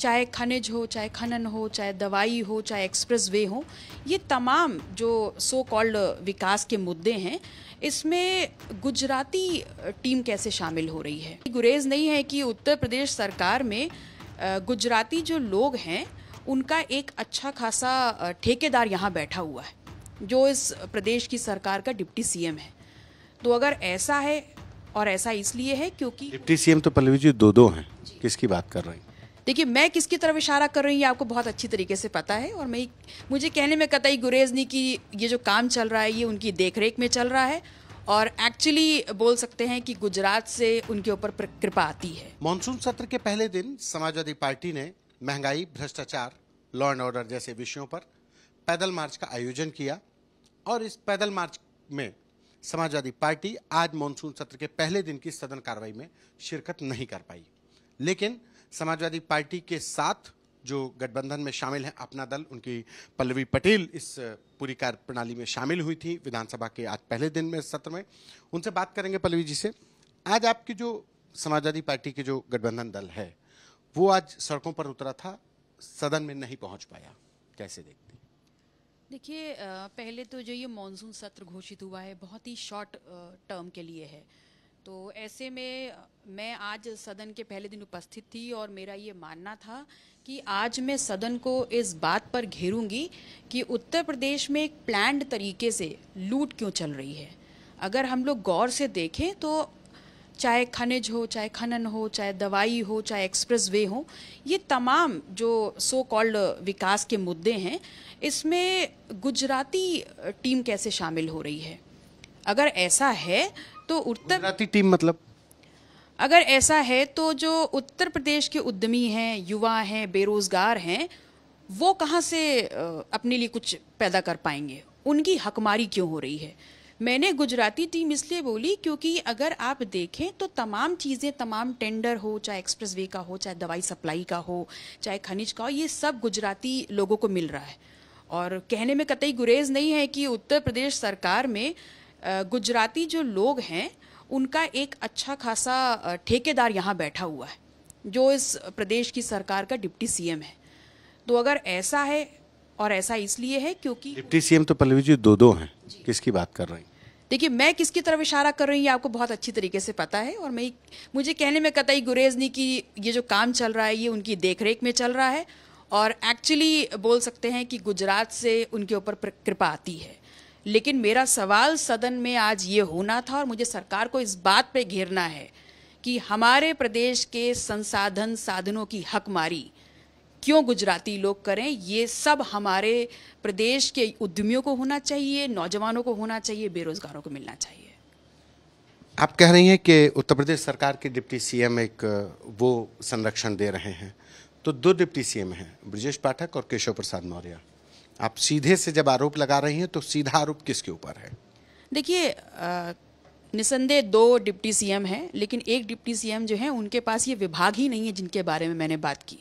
चाहे खनिज हो चाहे खनन हो चाहे दवाई हो चाहे एक्सप्रेस वे हो ये तमाम जो सो कॉल्ड विकास के मुद्दे हैं इसमें गुजराती टीम कैसे शामिल हो रही है गुरेज नहीं है कि उत्तर प्रदेश सरकार में गुजराती जो लोग हैं उनका एक अच्छा खासा ठेकेदार यहाँ बैठा हुआ है जो इस प्रदेश की सरकार का डिप्टी सीएम है तो अगर ऐसा है और ऐसा इसलिए है क्योंकि डिप्टी सीएम तो पल्लवी जी दो दो हैं किसकी बात कर रहे हैं देखिए मैं किसकी तरफ इशारा कर रही हूँ ये आपको बहुत अच्छी तरीके से पता है और मैं मुझे कहने में कतई गुरेज नहीं कि ये जो काम चल रहा है ये उनकी देखरेख में चल रहा है और एक्चुअली बोल सकते हैं कि गुजरात से उनके ऊपर कृपा आती है मानसून सत्र के पहले दिन समाजवादी पार्टी ने महंगाई भ्रष्टाचार लॉ एंड ऑर्डर जैसे विषयों पर पैदल मार्च का आयोजन किया और इस पैदल मार्च में समाजवादी पार्टी आज मानसून सत्र के पहले दिन की सदन कार्रवाई में शिरकत नहीं कर पाई लेकिन समाजवादी पार्टी के साथ जो गठबंधन में शामिल हैं अपना दल उनकी पल्लवी पटेल इस पूरी कार्य प्रणाली में शामिल हुई थी विधानसभा के आज पहले दिन में सत्र में उनसे बात करेंगे पल्लवी जी से आज आपकी जो समाजवादी पार्टी के जो गठबंधन दल है वो आज सड़कों पर उतरा था सदन में नहीं पहुंच पाया कैसे देखते देखिए पहले तो जो ये मानसून सत्र घोषित हुआ है बहुत ही शॉर्ट टर्म के लिए है तो ऐसे में मैं आज सदन के पहले दिन उपस्थित थी और मेरा ये मानना था कि आज मैं सदन को इस बात पर घेरूंगी कि उत्तर प्रदेश में एक प्लान्ड तरीके से लूट क्यों चल रही है अगर हम लोग गौर से देखें तो चाहे खनिज हो चाहे खनन हो चाहे दवाई हो चाहे एक्सप्रेस वे हो ये तमाम जो सो कॉल्ड विकास के मुद्दे हैं इसमें गुजराती टीम कैसे शामिल हो रही है अगर ऐसा है तो उत्तर टीम मतलब अगर ऐसा है तो जो उत्तर प्रदेश के उद्यमी हैं युवा हैं बेरोजगार हैं वो कहाँ से अपने लिए कुछ पैदा कर पाएंगे उनकी हकमारी क्यों हो रही है मैंने गुजराती टीम इसलिए बोली क्योंकि अगर आप देखें तो तमाम चीज़ें तमाम टेंडर हो चाहे एक्सप्रेसवे का हो चाहे दवाई सप्लाई का हो चाहे खनिज का हो ये सब गुजराती लोगों को मिल रहा है और कहने में कतई गुरेज नहीं है कि उत्तर प्रदेश सरकार में गुजराती जो लोग हैं उनका एक अच्छा खासा ठेकेदार यहाँ बैठा हुआ है जो इस प्रदेश की सरकार का डिप्टी सीएम है तो अगर ऐसा है और ऐसा इसलिए है क्योंकि डिप्टी सीएम तो पल्लवी जी दो दो हैं किसकी बात कर रही देखिए मैं किसकी तरफ इशारा कर रही हूँ ये आपको बहुत अच्छी तरीके से पता है और मैं मुझे कहने में कतई गुरेज नहीं कि ये जो काम चल रहा है ये उनकी देखरेख में चल रहा है और एक्चुअली बोल सकते हैं कि गुजरात से उनके ऊपर कृपा आती है लेकिन मेरा सवाल सदन में आज ये होना था और मुझे सरकार को इस बात पे घेरना है कि हमारे प्रदेश के संसाधन साधनों की हकमारी क्यों गुजराती लोग करें ये सब हमारे प्रदेश के उद्यमियों को होना चाहिए नौजवानों को होना चाहिए बेरोजगारों को मिलना चाहिए आप कह रही हैं कि उत्तर प्रदेश सरकार के डिप्टी सीएम एक वो संरक्षण दे रहे हैं तो दो डिप्टी सीएम हैं ब्रजेश पाठक और केशव प्रसाद मौर्य आप सीधे से जब आरोप लगा रही हैं तो सीधा आरोप किसके ऊपर है देखिए निसंदेह दो डिप्टी सीएम हैं लेकिन एक डिप्टी सीएम जो है उनके पास ये विभाग ही नहीं है जिनके बारे में मैंने बात की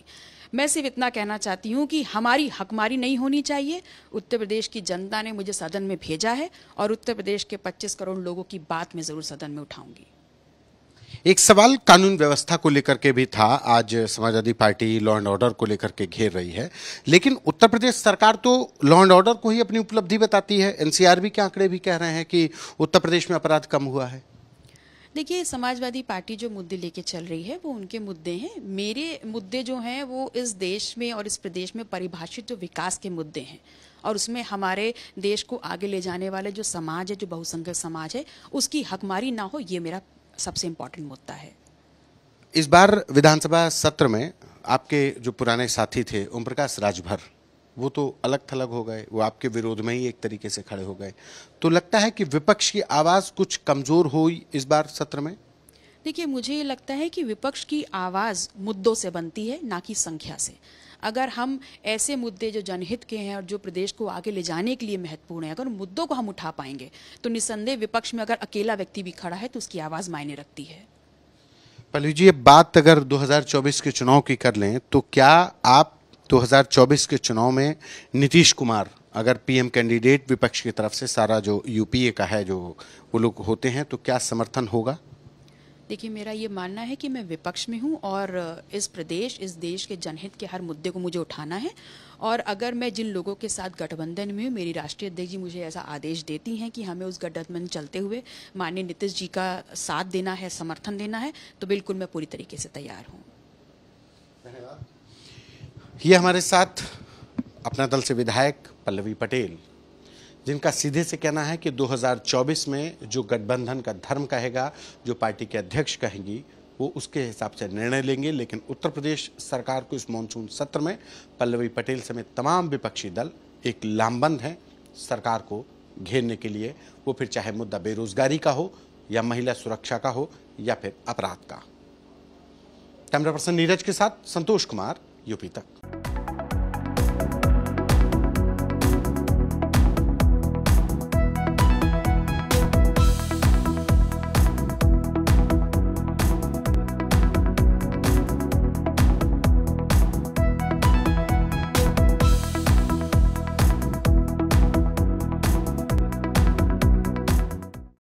मैं सिर्फ इतना कहना चाहती हूँ कि हमारी हकमारी नहीं होनी चाहिए उत्तर प्रदेश की जनता ने मुझे सदन में भेजा है और उत्तर प्रदेश के 25 करोड़ लोगों की बात मैं ज़रूर सदन में उठाऊंगी एक सवाल कानून व्यवस्था को लेकर के भी था आज Samajwadi party law and order को लेकर के घेर रही है लेकिन उत्तर प्रदेश सरकार तो लॉ एंड ऑर्डर को ही अपनी उपलब्धि बताती है एनसीआरबी के आंकड़े भी कह रहे हैं कि उत्तर प्रदेश में अपराध कम हुआ है देखिए समाजवादी पार्टी जो मुद्दे लेके चल रही है वो उनके मुद्दे हैं मेरे मुद्दे जो हैं वो इस देश में और इस प्रदेश में परिभाषित जो विकास के मुद्दे हैं और उसमें हमारे देश को आगे ले जाने वाले जो समाज है जो बहुसंख्यक समाज है उसकी हकमारी ना हो ये मेरा सबसे इम्पोर्टेंट मुद्दा है इस बार विधानसभा सत्र में आपके जो पुराने साथी थे ओम प्रकाश राजभर वो तो अलग थलग हो गए वो आपके विरोध में ही एक तरीके से खड़े हो गए तो लगता है कि विपक्ष की आवाज़ कुछ कमज़ोर हुई इस बार सत्र में देखिए मुझे ये लगता है कि विपक्ष की आवाज़ मुद्दों से बनती है ना कि संख्या से अगर हम ऐसे मुद्दे जो जनहित के हैं और जो प्रदेश को आगे ले जाने के लिए महत्वपूर्ण है अगर मुद्दों को हम उठा पाएंगे तो निसंदेह विपक्ष में अगर अकेला व्यक्ति भी खड़ा है तो उसकी आवाज़ मायने रखती है पल्लू जी अब बात अगर 2024 के चुनाव की कर लें तो क्या आप 2024 के चुनाव में नीतीश कुमार अगर पीएम कैंडिडेट विपक्ष की तरफ से सारा जो यूपीए का है जो वो लोग होते हैं तो क्या समर्थन होगा देखिए मेरा ये मानना है कि मैं विपक्ष में हूँ और इस प्रदेश इस देश के जनहित के हर मुद्दे को मुझे उठाना है और अगर मैं जिन लोगों के साथ गठबंधन में हूँ मेरी राष्ट्रीय अध्यक्ष जी मुझे ऐसा आदेश देती हैं कि हमें उस गठबंधन चलते हुए माननीय नीतीश जी का साथ देना है समर्थन देना है तो बिल्कुल मैं पूरी तरीके से तैयार हूँ ये हमारे साथ अपना दल से विधायक पल्लवी पटेल जिनका सीधे से कहना है कि 2024 में जो गठबंधन का धर्म कहेगा जो पार्टी के अध्यक्ष कहेंगी वो उसके हिसाब से निर्णय लेंगे लेकिन उत्तर प्रदेश सरकार को इस मानसून सत्र में पल्लवी पटेल समेत तमाम विपक्षी दल एक लामबंद हैं सरकार को घेरने के लिए वो फिर चाहे मुद्दा बेरोजगारी का हो या महिला सुरक्षा का हो या फिर अपराध का कैमरा पर्सन नीरज के साथ संतोष कुमार यूपी तक